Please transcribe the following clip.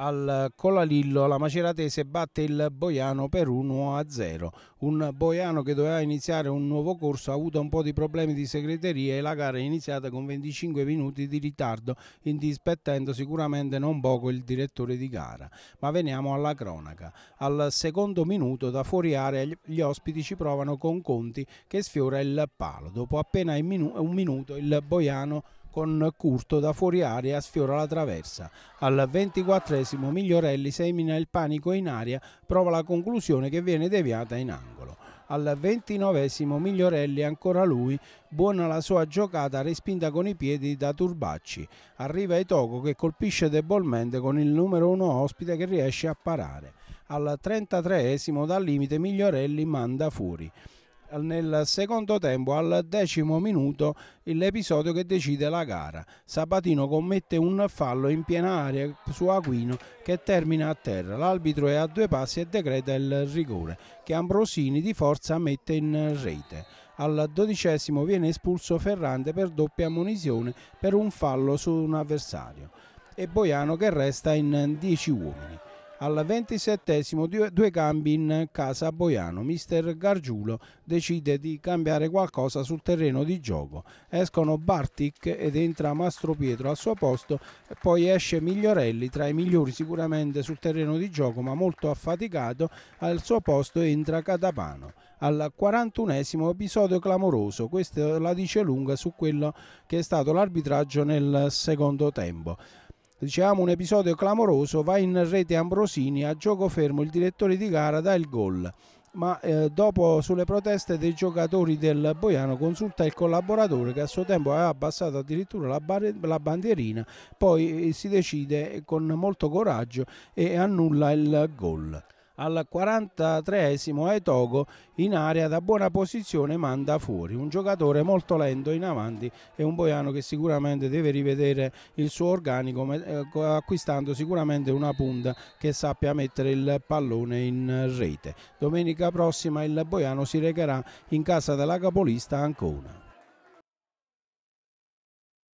al Colalillo la Maceratese batte il Boiano per 1-0. Un Boiano che doveva iniziare un nuovo corso ha avuto un po' di problemi di segreteria e la gara è iniziata con 25 minuti di ritardo, indispettendo sicuramente non poco il direttore di gara. Ma veniamo alla cronaca. Al secondo minuto da fuori area gli ospiti ci provano con Conti che sfiora il palo. Dopo appena un minuto il Boiano con Curto da fuori aria sfiora la traversa. Al 24 Migliorelli semina il panico in aria, prova la conclusione che viene deviata in angolo. Al 29 Migliorelli ancora lui, buona la sua giocata respinta con i piedi da Turbacci. Arriva Itoco che colpisce debolmente con il numero 1 ospite che riesce a parare. Al 33 dal limite Migliorelli manda fuori nel secondo tempo al decimo minuto l'episodio che decide la gara. Sabatino commette un fallo in piena area su Aquino che termina a terra. L'arbitro è a due passi e decreta il rigore che Ambrosini di forza mette in rete. Al dodicesimo viene espulso Ferrante per doppia munizione per un fallo su un avversario e Boiano che resta in 10 uomini. Al 27 due, due cambi in casa a Boiano. Mister Gargiulo decide di cambiare qualcosa sul terreno di gioco. Escono Bartic ed entra Mastro Pietro al suo posto e poi esce Migliorelli tra i migliori sicuramente sul terreno di gioco ma molto affaticato. Al suo posto entra Catapano al 41 episodio clamoroso. Questa la dice lunga su quello che è stato l'arbitraggio nel secondo tempo diciamo un episodio clamoroso, va in rete Ambrosini, a gioco fermo il direttore di gara dà il gol. Ma eh, dopo sulle proteste dei giocatori del Boiano consulta il collaboratore che a suo tempo aveva abbassato addirittura la, la bandierina, poi eh, si decide con molto coraggio e annulla il gol al 43esimo Aetogo in area da buona posizione manda fuori. Un giocatore molto lento in avanti e un Boiano che sicuramente deve rivedere il suo organico eh, acquistando sicuramente una punta che sappia mettere il pallone in rete. Domenica prossima il Boiano si recherà in casa della capolista Ancona.